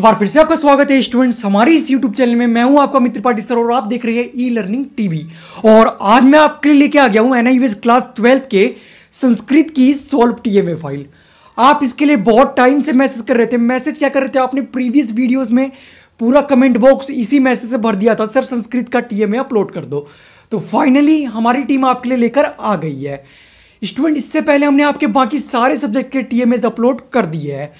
बार फिर से आपका स्वागत है स्टूडेंट्स हमारे इस YouTube चैनल में मैं हूं आपका मित्र पाटी सर और आप देख रहे हैं ई लर्निंग टीवी और आज मैं आपके लिए लेके आ गया हूं एन क्लास ट्वेल्थ के संस्कृत की सॉल्व टीएमए फाइल आप इसके लिए बहुत टाइम से मैसेज कर रहे थे मैसेज क्या कर रहे थे आपने प्रीवियस वीडियोज़ में पूरा कमेंट बॉक्स इसी मैसेज से भर दिया था सर संस्कृत का टीएमए अपलोड कर दो तो फाइनली हमारी टीम आपके लिए लेकर आ गई है स्टूडेंट इससे पहले हमने आपके बाकी सारे सब्जेक्ट के टीएमएस अपलोड कर दिए हैं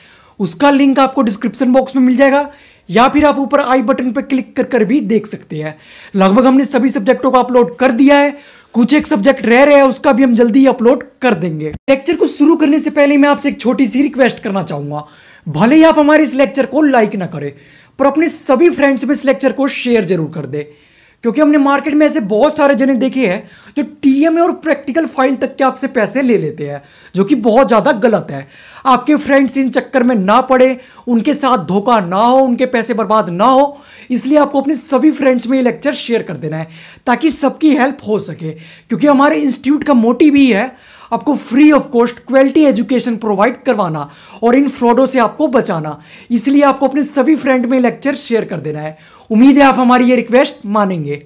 उसका लिंक आपको डिस्क्रिप्शन बॉक्स में मिल जाएगा या फिर आप ऊपर आई बटन पर क्लिक कर कर भी देख सकते हैं लगभग हमने सभी सब्जेक्टों को अपलोड कर दिया है कुछ एक सब्जेक्ट रह रहे हैं उसका भी हम जल्दी अपलोड कर देंगे लेक्चर को शुरू करने से पहले मैं आपसे एक छोटी सी रिक्वेस्ट करना चाहूंगा भले ही आप हमारे इस लेक्चर को लाइक ना करें पर अपने सभी फ्रेंड्स में इस लेक्चर को शेयर जरूर कर दें क्योंकि हमने मार्केट में ऐसे बहुत सारे जने देखे हैं जो टीएमए और प्रैक्टिकल फाइल तक के आपसे पैसे ले लेते हैं जो कि बहुत ज़्यादा गलत है आपके फ्रेंड्स इन चक्कर में ना पड़े उनके साथ धोखा ना हो उनके पैसे बर्बाद ना हो इसलिए आपको अपने सभी फ्रेंड्स में ये लेक्चर शेयर कर देना है ताकि सबकी हेल्प हो सके क्योंकि हमारे इंस्टीट्यूट का मोटिव ही है आपको free of cost quality education provide करवाना और इन फ्रॉडों से आपको बचाना इसलिए आपको अपने सभी फ्रेंड में लेक्चर शेयर कर देना है उम्मीद है आप हमारी ये रिक्वेस्ट मानेंगे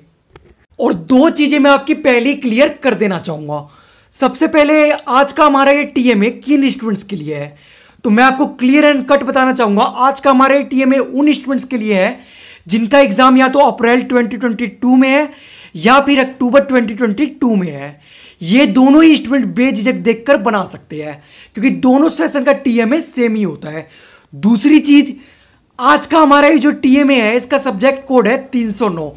और दो चीज़ें मैं आपकी पहले क्लियर कर देना चाहूंगा सबसे पहले आज का हमारा ये टीएमए किन स्टूडेंट्स के लिए है तो मैं आपको क्लियर एंड कट बताना चाहूंगा आज का हमारा ये उन स्टूडेंट्स के लिए है जिनका एग्ज़ाम या तो अप्रैल 2022 में है या फिर अक्टूबर 2022 में है ये दोनों ही इंस्ट्रूमेंट बेझिझक देखकर बना सकते हैं क्योंकि दोनों सेशन का टीएमए सेम ही होता है दूसरी चीज आज का हमारा ये जो टीएमए है इसका सब्जेक्ट कोड है 309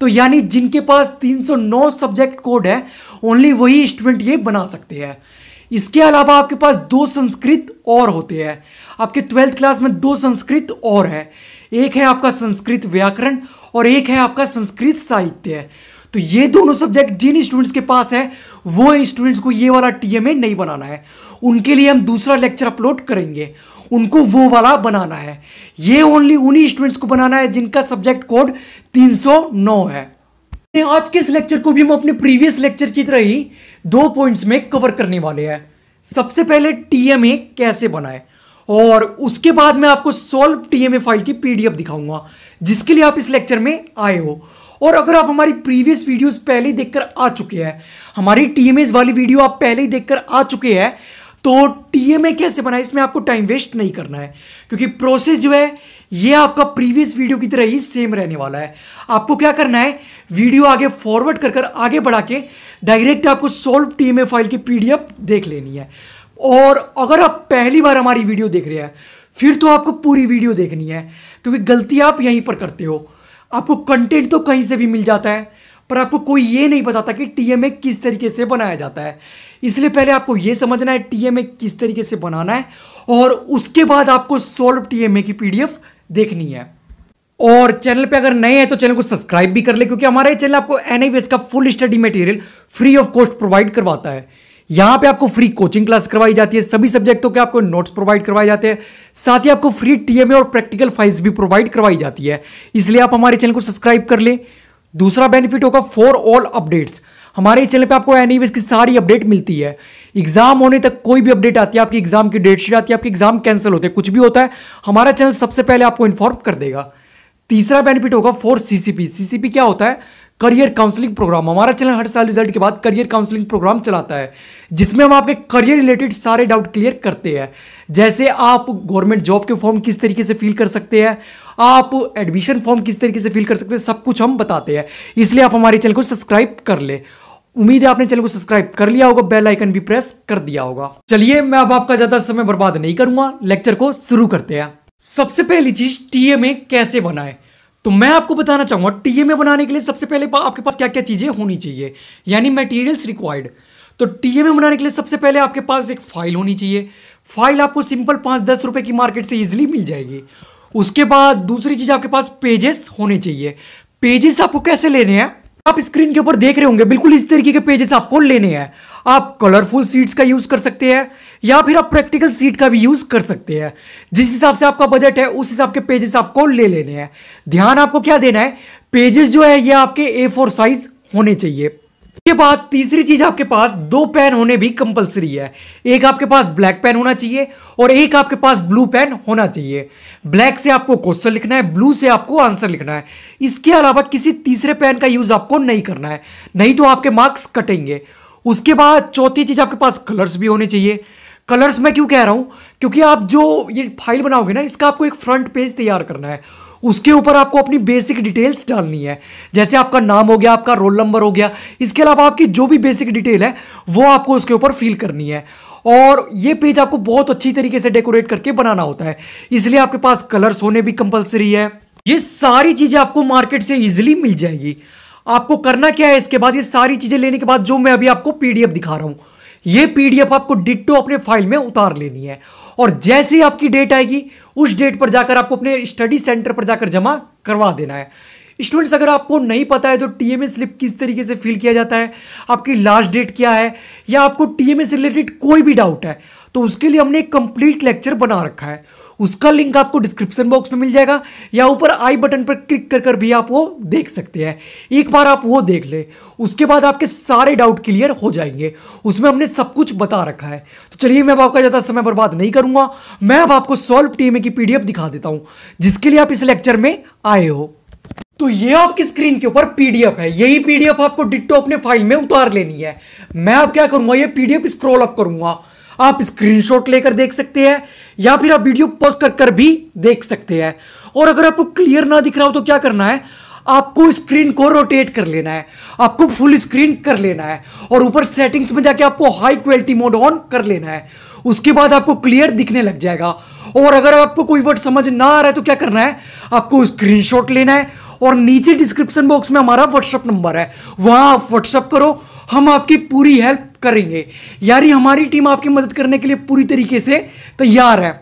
तो यानी जिनके पास 309 सब्जेक्ट कोड है ओनली वही स्टूडेंट ये बना सकते हैं इसके अलावा आपके पास दो संस्कृत और होते हैं आपके ट्वेल्थ क्लास में दो संस्कृत और है एक है आपका संस्कृत व्याकरण और एक है आपका संस्कृत साहित्य तो ये दोनों सब्जेक्ट जिन स्टूडेंट्स के पास है वो स्टूडेंट्स को ये वाला टीएमए नहीं बनाना है उनके लिए हम दूसरा लेक्चर अपलोड करेंगे उनको वो वाला बनाना है ये ओनली उन्हीं स्टूडेंट्स को बनाना है जिनका सब्जेक्ट कोड 309 है आज के इस लेक्चर को भी हम अपने प्रीवियस लेक्चर की तरह ही दो पॉइंट्स में कवर करने वाले हैं सबसे पहले टीएमए कैसे बनाए और उसके बाद मैं आपको सोल्व टीएमए फाइल की पीडीएफ दिखाऊंगा जिसके लिए आप इस लेक्चर में आए हो और अगर आप हमारी प्रीवियस वीडियोस पहले देखकर आ चुके हैं हमारी टीएमएस वाली वीडियो आप पहले ही देखकर आ चुके हैं तो टीएमए कैसे बनाए इसमें आपको टाइम वेस्ट नहीं करना है क्योंकि प्रोसेस जो है ये आपका प्रीवियस वीडियो की तरह ही सेम रहने वाला है आपको क्या करना है वीडियो आगे फॉरवर्ड कर कर आगे बढ़ा के डायरेक्ट आपको सॉल्व टीएमए फाइल की पीडीएफ देख लेनी है और अगर आप पहली बार हमारी वीडियो देख रहे हैं फिर तो आपको पूरी वीडियो देखनी है क्योंकि गलती आप यहीं पर करते हो आपको कंटेंट तो कहीं से भी मिल जाता है पर आपको कोई ये नहीं बताता कि टीएमए किस तरीके से बनाया जाता है इसलिए पहले आपको ये समझना है टीएमए किस तरीके से बनाना है और उसके बाद आपको सोल्व टीएमए की पीडीएफ देखनी है और चैनल पे अगर नए हैं तो चैनल को सब्सक्राइब भी कर ले क्योंकि हमारा ये चैनल आपको एनआईवीएस का full study material free of cost provide करवाता है यहां पे आपको फ्री कोचिंग क्लास करवाई जाती है सभी सब्जेक्टों के आपको नोट्स प्रोवाइड करवाए जाते हैं साथ ही आपको फ्री टीएमए और प्रैक्टिकल फाइल्स भी प्रोवाइड करवाई जाती है इसलिए आप हमारे चैनल को सब्सक्राइब कर लें दूसरा बेनिफिट होगा फॉर ऑल अपडेट्स हमारे चैनल पे आपको एन की सारी अपडेट मिलती है एग्जाम होने तक कोई भी अपडेट आती है आपकी एग्जाम की डेट शीट आती है आपके एग्जाम कैंसिल होते हैं कुछ भी होता है हमारा चैनल सबसे पहले आपको इन्फॉर्म कर देगा तीसरा बेनिफिट होगा फॉर सीसीपी सीसीपी क्या होता है करियर काउंसलिंग प्रोग्राम हमारा चैनल हर साल रिजल्ट के बाद करियर काउंसलिंग प्रोग्राम चलाता है जिसमें हम आपके करियर रिलेटेड सारे डाउट क्लियर करते हैं जैसे आप गवर्नमेंट जॉब के फॉर्म किस तरीके से फिल कर सकते हैं आप एडमिशन फॉर्म किस तरीके से फिल कर सकते हैं सब कुछ हम बताते हैं इसलिए आप हमारे चैनल को सब्सक्राइब कर ले उम्मीद है आपने चैनल को सब्सक्राइब कर लिया होगा बेल आइकन भी प्रेस कर दिया होगा चलिए मैं अब आपका ज़्यादा समय बर्बाद नहीं करूंगा लेक्चर को शुरू करते हैं सबसे पहली चीज़ टीएमए में कैसे बनाएं तो मैं आपको बताना चाहूंगा टीएमए बनाने के लिए सबसे पहले आपके पास क्या क्या चीज़ें होनी चाहिए यानी मटेरियल्स रिक्वायर्ड तो टीएमए बनाने के लिए सबसे पहले आपके पास एक फाइल होनी चाहिए फाइल आपको सिंपल पांच दस रुपए की मार्केट से ईजिली मिल जाएगी उसके बाद दूसरी चीज़ आपके पास पेजेस होने चाहिए पेजेस आपको कैसे लेने हैं आप स्क्रीन के ऊपर देख रहे होंगे बिल्कुल इस तरीके के पेजेस आपको लेने हैं आप कलरफुल सीट्स का यूज़ कर सकते हैं या फिर आप प्रैक्टिकल सीट का भी यूज़ कर सकते हैं जिस हिसाब से आपका बजट है उस हिसाब के पेजेस आपको ले लेने हैं ध्यान आपको क्या देना है पेजेस जो है ये आपके ए फोर साइज होने चाहिए के बाद तीसरी चीज आपके पास दो पेन होने भी कंपलसरी है एक आपके पास ब्लैक पेन होना चाहिए और एक आपके पास ब्लू पेन होना चाहिए ब्लैक से आपको क्वेश्चन लिखना है ब्लू से आपको आंसर लिखना है इसके अलावा किसी तीसरे पेन का यूज आपको नहीं करना है नहीं तो आपके मार्क्स कटेंगे उसके बाद चौथी चीज आपके पास कलर्स भी होने चाहिए कलर्स मैं क्यों कह रहा हूँ क्योंकि आप जो ये फाइल बनाओगे ना इसका आपको एक फ्रंट पेज तैयार करना है उसके ऊपर आपको अपनी बेसिक डिटेल्स डालनी है जैसे आपका नाम हो गया आपका रोल नंबर हो गया इसके अलावा आपकी जो भी बेसिक डिटेल है वो आपको उसके ऊपर फील करनी है और ये पेज आपको बहुत अच्छी तरीके से डेकोरेट करके बनाना होता है इसलिए आपके पास कलर्स होने भी कंपलसरी है ये सारी चीज़ें आपको मार्केट से ईजिली मिल जाएगी आपको करना क्या है इसके बाद ये सारी चीज़ें लेने के बाद जो मैं अभी आपको पीडीएफ दिखा रहा हूँ ये पीडीएफ आपको डिट्टो अपने फाइल में उतार लेनी है और जैसे ही आपकी डेट आएगी उस डेट पर जाकर आपको अपने स्टडी सेंटर पर जाकर जमा करवा देना है स्टूडेंट्स अगर आपको नहीं पता है तो टीएमए स्लिप किस तरीके से फिल किया जाता है आपकी लास्ट डेट क्या है या आपको टीएमए से रिलेटेड कोई भी डाउट है तो उसके लिए हमने एक कंप्लीट लेक्चर बना रखा है उसका लिंक आपको डिस्क्रिप्शन बॉक्स में मिल जाएगा या ऊपर आई बटन पर क्लिक कर कर भी आप वो देख सकते हैं एक बार आप वो देख ले उसके बाद आपके सारे डाउट क्लियर हो जाएंगे उसमें हमने सब कुछ बता रखा है तो चलिए मैं अब आपका ज़्यादा समय बर्बाद नहीं करूँगा मैं अब आपको सॉल्व टीमे की पी दिखा देता हूँ जिसके लिए आप इस लेक्चर में आए हो तो ये आपकी स्क्रीन के ऊपर पीडीएफ है यही पीडीएफ आपको डिट्टो अपने फाइल में उतार लेनी है मैं अब क्या करूंगा ये पीडीएफ स्क्रॉल अप करूंगा आप स्क्रीनशॉट लेकर देख सकते हैं या फिर आप वीडियो पोस्ट कर कर भी देख सकते हैं और अगर आपको क्लियर ना दिख रहा हो तो क्या करना है आपको स्क्रीन को रोटेट कर लेना है आपको फुल स्क्रीन कर लेना है और ऊपर सेटिंग्स में जाके आपको हाई क्वालिटी मोड ऑन कर लेना है उसके बाद आपको क्लियर दिखने लग जाएगा और अगर आपको कोई वर्ड समझ ना आ रहा है तो क्या करना है आपको स्क्रीनशॉट लेना है और नीचे डिस्क्रिप्शन बॉक्स में हमारा व्हाट्सएप नंबर है वहां आप व्हाट्सएप करो हम आपकी पूरी हेल्प करेंगे यार हमारी टीम आपकी मदद करने के लिए पूरी तरीके से तैयार है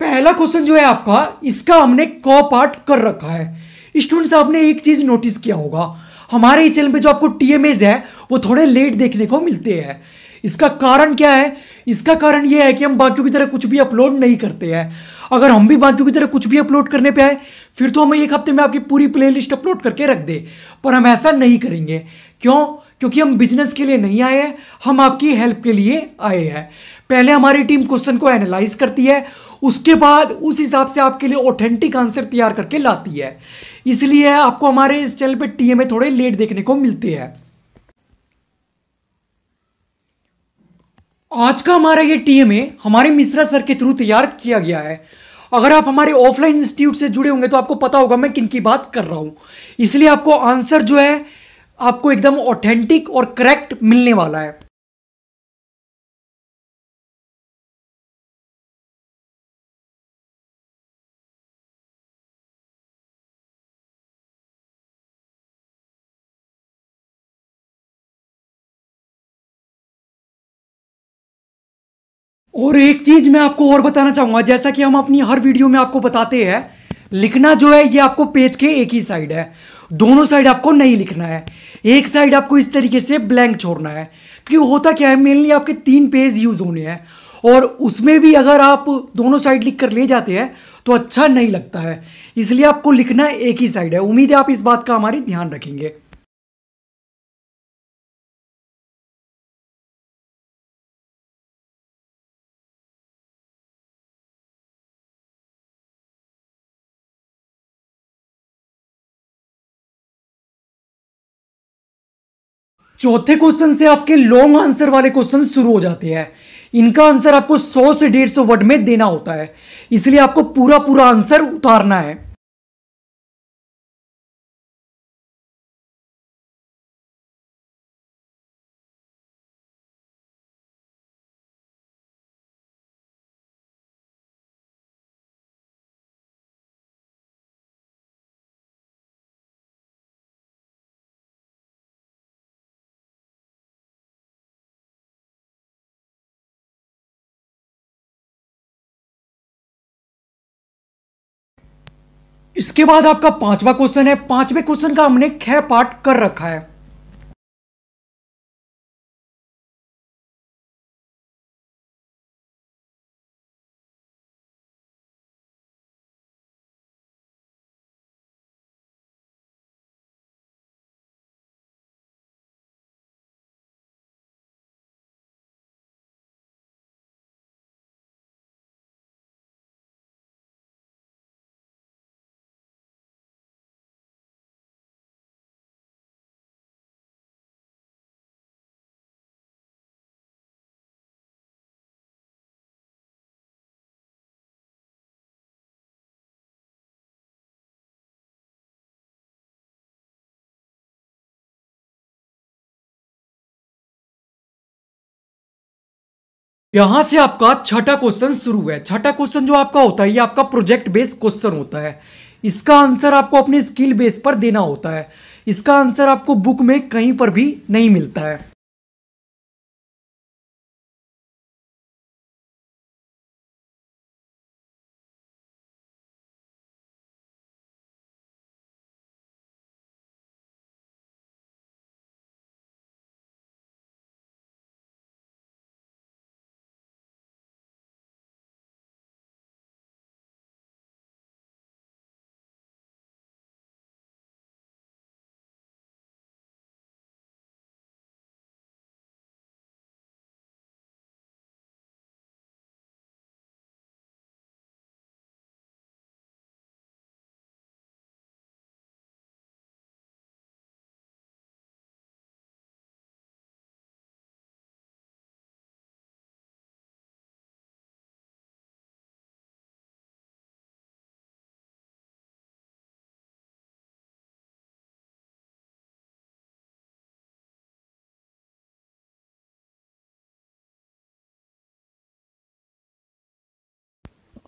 पहला क्वेश्चन जो है आपका इसका हमने कॉ पार्ट कर रखा है स्टूडेंट्स आपने एक चीज नोटिस किया होगा हमारे ही चैनल पे जो आपको टीएमएज है वो थोड़े लेट देखने को मिलते हैं इसका कारण क्या है इसका कारण ये है कि हम बाकियों की तरह कुछ भी अपलोड नहीं करते हैं अगर हम भी बाकियों की तरह कुछ भी अपलोड करने पे आए फिर तो हम एक हफ्ते में आपकी पूरी प्लेलिस्ट अपलोड करके रख दे पर हम ऐसा नहीं करेंगे क्यों क्योंकि हम बिजनेस के लिए नहीं आए हैं हम आपकी हेल्प के लिए आए हैं पहले हमारी टीम क्वेश्चन को एनालाइज करती है उसके बाद उस हिसाब से आपके लिए ऑथेंटिक आंसर तैयार करके लाती है इसलिए आपको हमारे इस चैनल पे टीएमए थोड़े लेट देखने को मिलते हैं आज का हमारा ये टीएमए हमारे मिश्रा सर के थ्रू तैयार किया गया है अगर आप हमारे ऑफलाइन इंस्टीट्यूट से जुड़े होंगे तो आपको पता होगा मैं किन की बात कर रहा हूं इसलिए आपको आंसर जो है आपको एकदम ऑथेंटिक और करेक्ट मिलने वाला है और एक चीज मैं आपको और बताना चाहूंगा जैसा कि हम अपनी हर वीडियो में आपको बताते हैं लिखना जो है ये आपको पेज के एक ही साइड है दोनों साइड आपको नहीं लिखना है एक साइड आपको इस तरीके से ब्लैंक छोड़ना है क्योंकि होता क्या है मेनली आपके तीन पेज यूज़ होने हैं और उसमें भी अगर आप दोनों साइड लिख कर ले जाते हैं तो अच्छा नहीं लगता है इसलिए आपको लिखना एक ही साइड है उम्मीद है आप इस बात का हमारी ध्यान रखेंगे चौथे क्वेश्चन से आपके लॉन्ग आंसर वाले क्वेश्चन शुरू हो जाते हैं इनका आंसर आपको 100 से 150 वर्ड में देना होता है इसलिए आपको पूरा पूरा आंसर उतारना है इसके बाद आपका पांचवा क्वेश्चन है पांचवें क्वेश्चन का हमने खह पाठ कर रखा है यहां से आपका छठा क्वेश्चन शुरू है छठा क्वेश्चन जो आपका होता है ये आपका प्रोजेक्ट बेस्ड क्वेश्चन होता है इसका आंसर आपको अपने स्किल बेस पर देना होता है इसका आंसर आपको बुक में कहीं पर भी नहीं मिलता है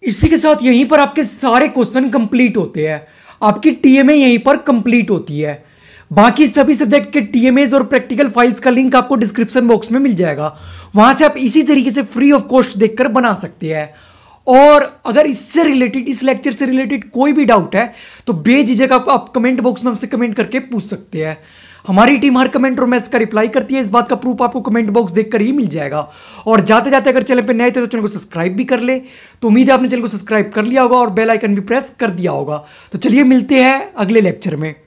इसी के साथ यहीं पर आपके सारे क्वेश्चन कंप्लीट होते हैं आपकी टीएमए यहीं पर कंप्लीट होती है बाकी सभी सब्जेक्ट के टीएमएस और प्रैक्टिकल फाइल्स का लिंक आपको डिस्क्रिप्शन बॉक्स में मिल जाएगा वहां से आप इसी तरीके से फ्री ऑफ कॉस्ट देखकर बना सकते हैं और अगर इससे रिलेटेड इस लेक्चर से रिलेटेड कोई भी डाउट है तो बेझिझक आप, आप कमेंट बॉक्स में हमसे कमेंट करके पूछ सकते हैं हमारी टीम हर कमेंट और मैसेज का रिप्लाई करती है इस बात का प्रूफ आपको कमेंट बॉक्स देखकर ही मिल जाएगा और जाते जाते अगर चैनल पर नए थे तो चैनल को सब्सक्राइब भी कर ले तो उम्मीद है आपने चैनल को सब्सक्राइब कर लिया होगा और बेल आइकन भी प्रेस कर दिया होगा तो चलिए मिलते हैं अगले लेक्चर में